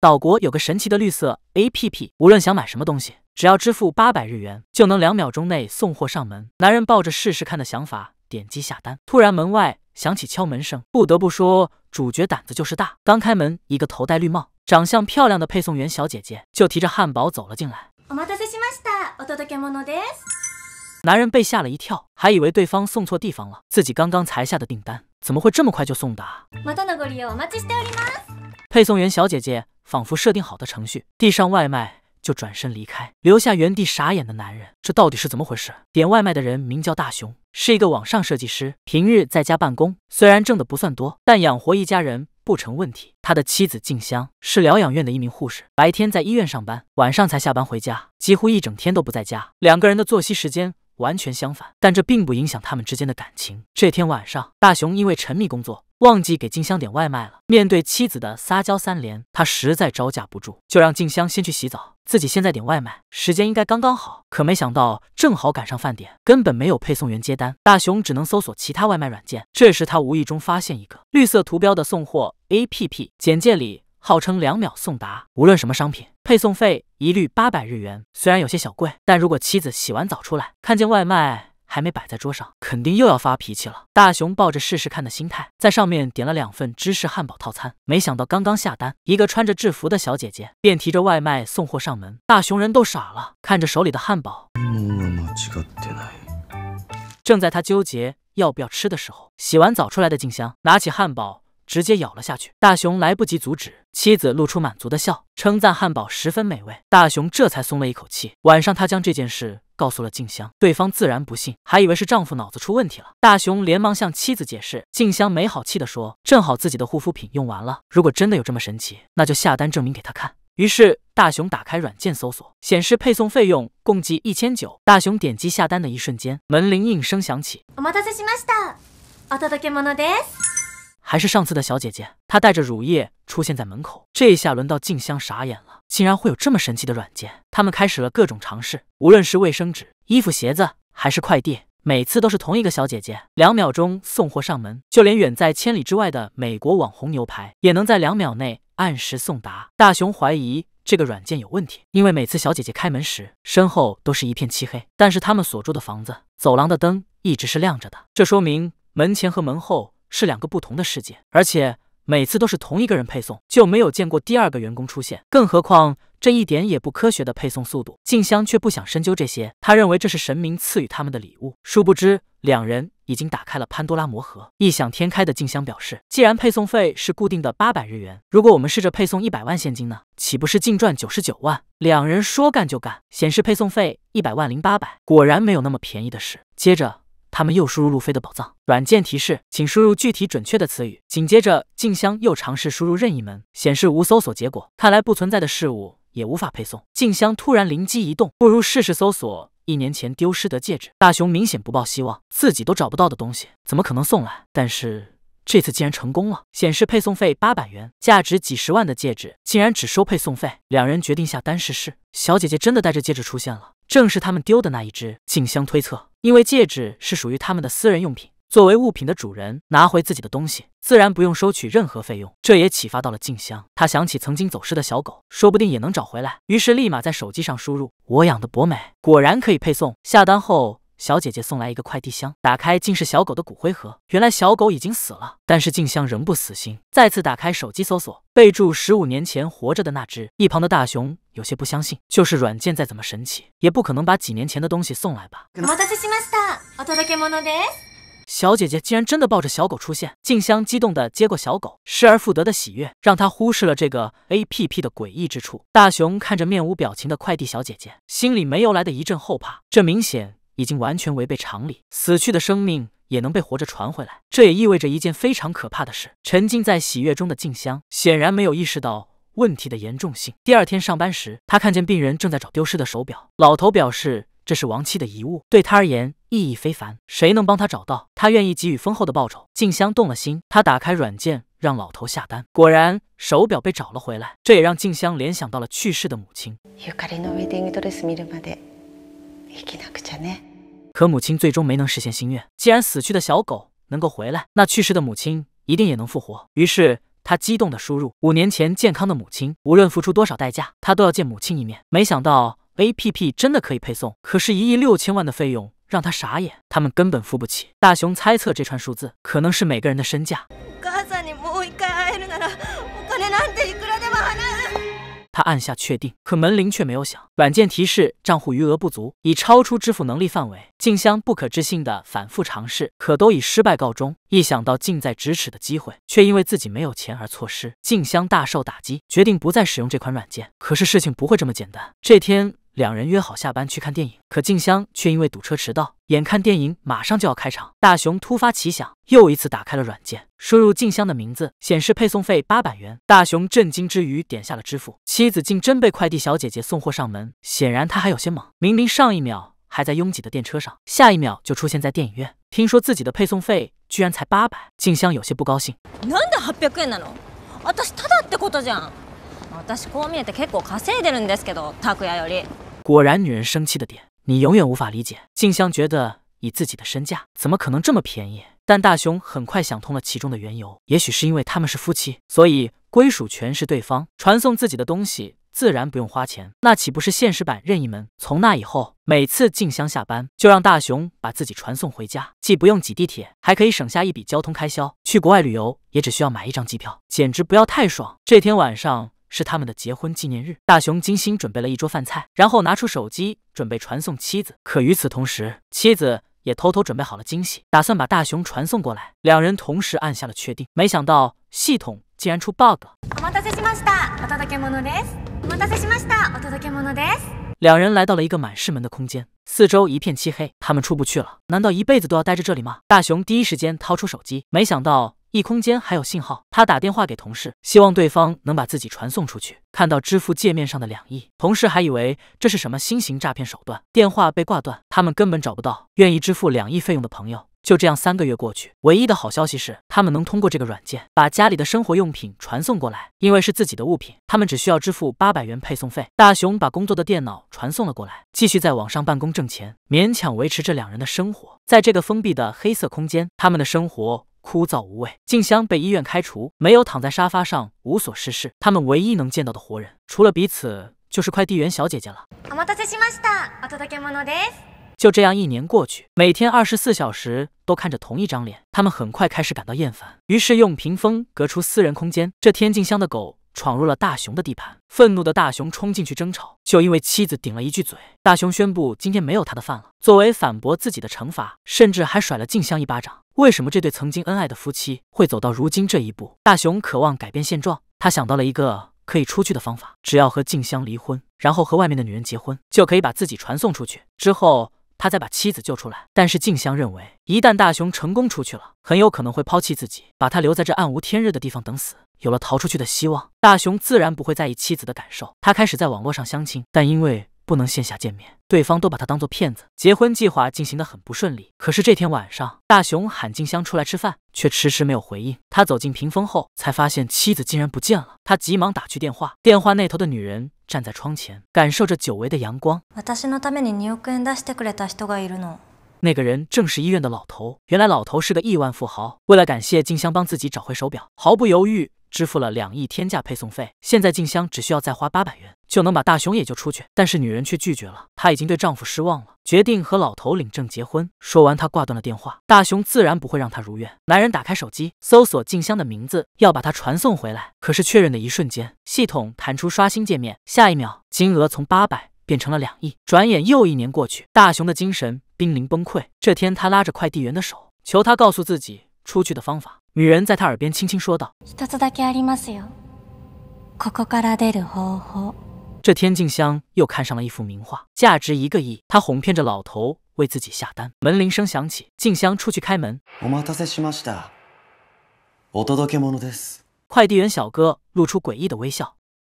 岛国有个神奇的绿色 APP，无论想买什么东西，只要支付八百日元，就能两秒钟内送货上门。男人抱着试试看的想法点击下单，突然门外响起敲门声。不得不说，主角胆子就是大。刚开门，一个头戴绿帽、长相漂亮的配送员小姐姐就提着汉堡走了进来。男人被吓了一跳，还以为对方送错地方了。自己刚刚才下的订单，怎么会这么快就送达？配送员小姐姐仿佛设定好的程序，递上外卖就转身离开，留下原地傻眼的男人。这到底是怎么回事？点外卖的人名叫大雄，是一个网上设计师，平日在家办公。虽然挣的不算多，但养活一家人不成问题。他的妻子静香是疗养院的一名护士，白天在医院上班，晚上才下班回家，几乎一整天都不在家。两个人的作息时间。完全相反，但这并不影响他们之间的感情。这天晚上，大雄因为沉迷工作，忘记给静香点外卖了。面对妻子的撒娇三连，他实在招架不住，就让静香先去洗澡，自己现在点外卖，时间应该刚刚好。可没想到，正好赶上饭点，根本没有配送员接单，大雄只能搜索其他外卖软件。这时，他无意中发现一个绿色图标的送货 APP，简介里。号称两秒送达，无论什么商品，配送费一律八百日元。虽然有些小贵，但如果妻子洗完澡出来，看见外卖还没摆在桌上，肯定又要发脾气了。大雄抱着试试看的心态，在上面点了两份芝士汉堡套餐。没想到刚刚下单，一个穿着制服的小姐姐便提着外卖送货上门，大雄人都傻了，看着手里的汉堡，正在他纠结要不要吃的时候，洗完澡出来的静香拿起汉堡。直接咬了下去，大雄来不及阻止，妻子露出满足的笑，称赞汉堡十分美味。大雄这才松了一口气。晚上，他将这件事告诉了静香，对方自然不信，还以为是丈夫脑子出问题了。大雄连忙向妻子解释，静香没好气的说：“正好自己的护肤品用完了，如果真的有这么神奇，那就下单证明给他看。”于是大雄打开软件搜索，显示配送费用共计一千九。大雄点击下单的一瞬间，门铃应声响起。还是上次的小姐姐，她带着乳液出现在门口。这一下轮到静香傻眼了，竟然会有这么神奇的软件！他们开始了各种尝试，无论是卫生纸、衣服、鞋子，还是快递，每次都是同一个小姐姐，两秒钟送货上门。就连远在千里之外的美国网红牛排，也能在两秒内按时送达。大雄怀疑这个软件有问题，因为每次小姐姐开门时，身后都是一片漆黑，但是他们所住的房子走廊的灯一直是亮着的，这说明门前和门后。是两个不同的世界，而且每次都是同一个人配送，就没有见过第二个员工出现。更何况这一点也不科学的配送速度，静香却不想深究这些。他认为这是神明赐予他们的礼物。殊不知，两人已经打开了潘多拉魔盒。异想天开的静香表示，既然配送费是固定的八百日元，如果我们试着配送一百万现金呢？岂不是净赚九十九万？两人说干就干，显示配送费一百万零八百。果然没有那么便宜的事。接着。他们又输入路飞的宝藏，软件提示，请输入具体准确的词语。紧接着，静香又尝试输入任意门，显示无搜索结果。看来不存在的事物也无法配送。静香突然灵机一动，不如试试搜索一年前丢失的戒指。大雄明显不抱希望，自己都找不到的东西，怎么可能送来？但是。这次竟然成功了，显示配送费八百元，价值几十万的戒指竟然只收配送费。两人决定下单试试，小姐姐真的带着戒指出现了，正是他们丢的那一只。静香推测，因为戒指是属于他们的私人用品，作为物品的主人拿回自己的东西，自然不用收取任何费用。这也启发到了静香，她想起曾经走失的小狗，说不定也能找回来。于是立马在手机上输入“我养的博美”，果然可以配送。下单后。小姐姐送来一个快递箱，打开竟是小狗的骨灰盒。原来小狗已经死了，但是静香仍不死心，再次打开手机搜索备注十五年前活着的那只。一旁的大熊有些不相信，就是软件再怎么神奇，也不可能把几年前的东西送来吧？小姐姐竟然真的抱着小狗出现，静香激动地接过小狗，失而复得的喜悦让她忽视了这个 A P P 的诡异之处。大熊看着面无表情的快递小姐姐，心里没由来的一阵后怕，这明显。已经完全违背常理，死去的生命也能被活着传回来，这也意味着一件非常可怕的事。沉浸在喜悦中的静香显然没有意识到问题的严重性。第二天上班时，她看见病人正在找丢失的手表，老头表示这是亡妻的遗物，对他而言意义非凡。谁能帮他找到？他愿意给予丰厚的报酬。静香动了心，她打开软件让老头下单，果然手表被找了回来。这也让静香联想到了去世的母亲。可母亲最终没能实现心愿。既然死去的小狗能够回来，那去世的母亲一定也能复活。于是他激动地输入：五年前健康的母亲，无论付出多少代价，他都要见母亲一面。没想到 A P P 真的可以配送，可是一亿六千万的费用让他傻眼，他们根本付不起。大雄猜测这串数字可能是每个人的身价。他按下确定，可门铃却没有响。软件提示账户余额不足，已超出支付能力范围。静香不可置信的反复尝试，可都以失败告终。一想到近在咫尺的机会，却因为自己没有钱而错失，静香大受打击，决定不再使用这款软件。可是事情不会这么简单。这天。两人约好下班去看电影，可静香却因为堵车迟到。眼看电影马上就要开场，大雄突发奇想，又一次打开了软件，输入静香的名字，显示配送费八百元。大雄震惊之余，点下了支付。妻子竟真被快递小姐姐送货上门，显然他还有些懵。明明上一秒还在拥挤的电车上，下一秒就出现在电影院。听说自己的配送费居然才八百，静香有些不高兴。なんで八百なの？ただってことじゃん。私こう見えて結構稼いでるんですけど、より。果然，女人生气的点，你永远无法理解。静香觉得以自己的身价，怎么可能这么便宜？但大雄很快想通了其中的缘由，也许是因为他们是夫妻，所以归属权是对方，传送自己的东西自然不用花钱，那岂不是现实版任意门？从那以后，每次静香下班，就让大雄把自己传送回家，既不用挤地铁，还可以省下一笔交通开销。去国外旅游也只需要买一张机票，简直不要太爽。这天晚上。是他们的结婚纪念日，大雄精心准备了一桌饭菜，然后拿出手机准备传送妻子。可与此同时，妻子也偷偷准备好了惊喜，打算把大雄传送过来。两人同时按下了确定，没想到系统竟然出 bug。两人来到了一个满是门的空间，四周一片漆黑，他们出不去了。难道一辈子都要待在这里吗？大雄第一时间掏出手机，没想到。异空间还有信号，他打电话给同事，希望对方能把自己传送出去。看到支付界面上的两亿，同事还以为这是什么新型诈骗手段，电话被挂断。他们根本找不到愿意支付两亿费用的朋友。就这样，三个月过去，唯一的好消息是，他们能通过这个软件把家里的生活用品传送过来，因为是自己的物品，他们只需要支付八百元配送费。大雄把工作的电脑传送了过来，继续在网上办公挣钱，勉强维持这两人的生活。在这个封闭的黑色空间，他们的生活。枯燥无味，静香被医院开除，没有躺在沙发上无所事事。他们唯一能见到的活人，除了彼此，就是快递员小姐姐了。就这样，一年过去，每天二十四小时都看着同一张脸，他们很快开始感到厌烦。于是用屏风隔出私人空间。这天，静香的狗闯入了大雄的地盘，愤怒的大雄冲进去争吵，就因为妻子顶了一句嘴，大雄宣布今天没有他的饭了。作为反驳自己的惩罚，甚至还甩了静香一巴掌。为什么这对曾经恩爱的夫妻会走到如今这一步？大雄渴望改变现状，他想到了一个可以出去的方法，只要和静香离婚，然后和外面的女人结婚，就可以把自己传送出去。之后他再把妻子救出来。但是静香认为，一旦大雄成功出去了，很有可能会抛弃自己，把他留在这暗无天日的地方等死。有了逃出去的希望，大雄自然不会在意妻子的感受。他开始在网络上相亲，但因为不能线下见面，对方都把他当做骗子。结婚计划进行的很不顺利，可是这天晚上，大雄喊静香出来吃饭，却迟迟没有回应。他走进屏风后，才发现妻子竟然不见了。他急忙打去电话，电话那头的女人站在窗前，感受着久违的阳光。那个人正是医院的老头。原来老头是个亿万富豪，为了感谢静香帮自己找回手表，毫不犹豫。支付了两亿天价配送费，现在静香只需要再花八百元就能把大雄也就出去，但是女人却拒绝了。她已经对丈夫失望了，决定和老头领证结婚。说完，她挂断了电话。大雄自然不会让她如愿。男人打开手机，搜索静香的名字，要把她传送回来。可是确认的一瞬间，系统弹出刷新界面。下一秒，金额从八百变成了两亿。转眼又一年过去，大雄的精神濒临崩溃。这天，他拉着快递员的手，求他告诉自己出去的方法。女人在他耳边轻轻说道：“这天静香又看上了一幅名画，价值一个亿。她哄骗着老头为自己下单。门铃声响起，静香出去开门。快递员小哥露出诡异的微笑。”